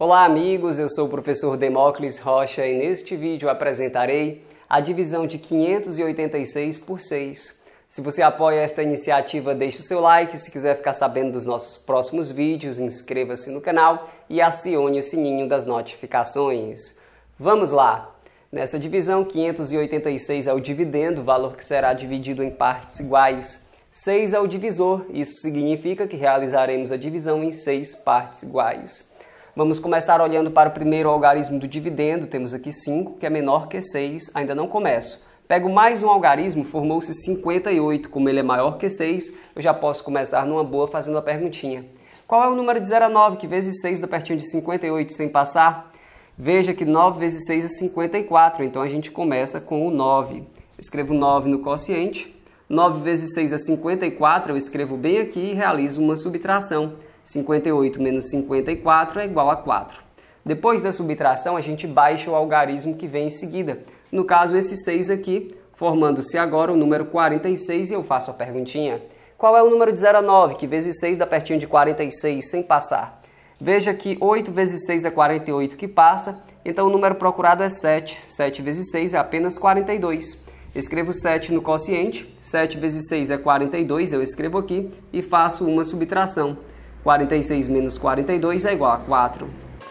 Olá, amigos. Eu sou o professor Demócles Rocha e neste vídeo apresentarei a divisão de 586 por 6. Se você apoia esta iniciativa, deixe o seu like. Se quiser ficar sabendo dos nossos próximos vídeos, inscreva-se no canal e acione o sininho das notificações. Vamos lá! Nessa divisão, 586 é o dividendo, valor que será dividido em partes iguais. 6 é o divisor, isso significa que realizaremos a divisão em 6 partes iguais. Vamos começar olhando para o primeiro algarismo do dividendo, temos aqui 5, que é menor que 6, ainda não começo. Pego mais um algarismo, formou-se 58, como ele é maior que 6, eu já posso começar numa boa fazendo a perguntinha. Qual é o número de 0 a 9, que vezes 6 dá pertinho de 58 sem passar? Veja que 9 vezes 6 é 54, então a gente começa com o 9. Eu escrevo 9 no quociente, 9 vezes 6 é 54, eu escrevo bem aqui e realizo uma subtração. 58 menos 54 é igual a 4. Depois da subtração, a gente baixa o algarismo que vem em seguida. No caso, esse 6 aqui, formando-se agora o número 46, e eu faço a perguntinha. Qual é o número de 0 a 9, que vezes 6 dá pertinho de 46, sem passar? Veja que 8 vezes 6 é 48 que passa, então o número procurado é 7. 7 vezes 6 é apenas 42. Escrevo 7 no quociente, 7 vezes 6 é 42, eu escrevo aqui e faço uma subtração. 46 menos 42 é igual a 4.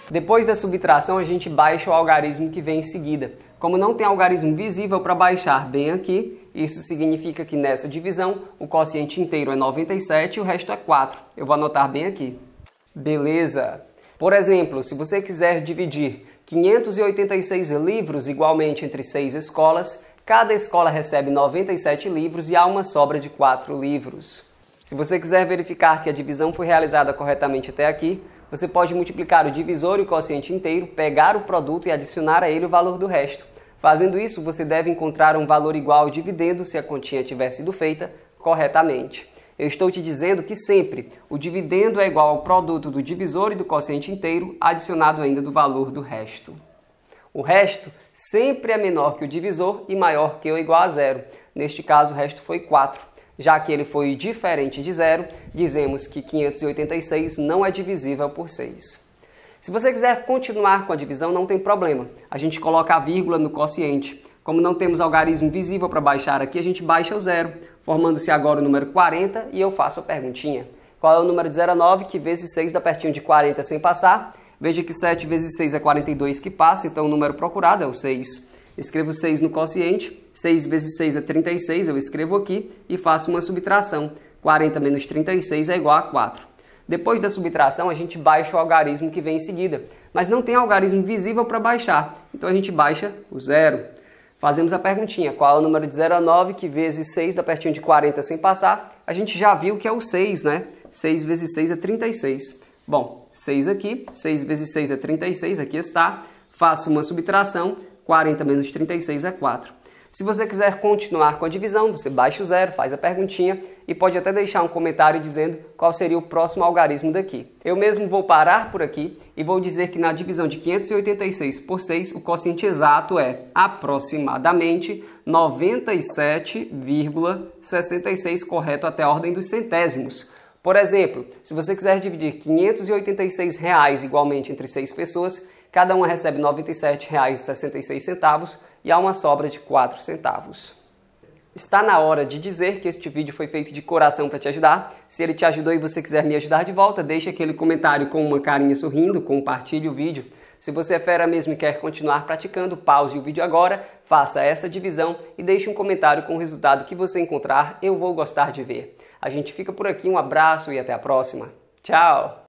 Depois da subtração, a gente baixa o algarismo que vem em seguida. Como não tem algarismo visível para baixar bem aqui, isso significa que nessa divisão o quociente inteiro é 97 e o resto é 4. Eu vou anotar bem aqui. Beleza! Por exemplo, se você quiser dividir 586 livros igualmente entre seis escolas, cada escola recebe 97 livros e há uma sobra de 4 livros. Se você quiser verificar que a divisão foi realizada corretamente até aqui, você pode multiplicar o divisor e o quociente inteiro, pegar o produto e adicionar a ele o valor do resto. Fazendo isso, você deve encontrar um valor igual ao dividendo se a continha tiver sido feita corretamente. Eu estou te dizendo que sempre o dividendo é igual ao produto do divisor e do quociente inteiro, adicionado ainda do valor do resto. O resto sempre é menor que o divisor e maior que ou igual a zero. Neste caso, o resto foi 4. Já que ele foi diferente de zero, dizemos que 586 não é divisível por 6. Se você quiser continuar com a divisão, não tem problema. A gente coloca a vírgula no quociente. Como não temos algarismo visível para baixar aqui, a gente baixa o zero, formando-se agora o número 40 e eu faço a perguntinha. Qual é o número de 0 a 9 que vezes 6 dá pertinho de 40 sem passar? Veja que 7 vezes 6 é 42 que passa, então o número procurado é o 6 escrevo 6 no quociente, 6 vezes 6 é 36, eu escrevo aqui e faço uma subtração. 40 menos 36 é igual a 4. Depois da subtração, a gente baixa o algarismo que vem em seguida, mas não tem algarismo visível para baixar, então a gente baixa o zero. Fazemos a perguntinha, qual é o número de 0 a 9 que vezes 6 dá pertinho de 40 sem passar? A gente já viu que é o 6, né? 6 vezes 6 é 36. Bom, 6 aqui, 6 vezes 6 é 36, aqui está. Faço uma subtração, 40 menos 36 é 4. Se você quiser continuar com a divisão, você baixa o zero, faz a perguntinha e pode até deixar um comentário dizendo qual seria o próximo algarismo daqui. Eu mesmo vou parar por aqui e vou dizer que na divisão de 586 por 6, o quociente exato é aproximadamente 97,66, correto até a ordem dos centésimos. Por exemplo, se você quiser dividir 586 reais igualmente entre seis pessoas, Cada uma recebe R$ 97,66 e há uma sobra de R$ centavos. Está na hora de dizer que este vídeo foi feito de coração para te ajudar. Se ele te ajudou e você quiser me ajudar de volta, deixe aquele comentário com uma carinha sorrindo, compartilhe o vídeo. Se você é fera mesmo e quer continuar praticando, pause o vídeo agora, faça essa divisão e deixe um comentário com o resultado que você encontrar. Eu vou gostar de ver. A gente fica por aqui, um abraço e até a próxima. Tchau!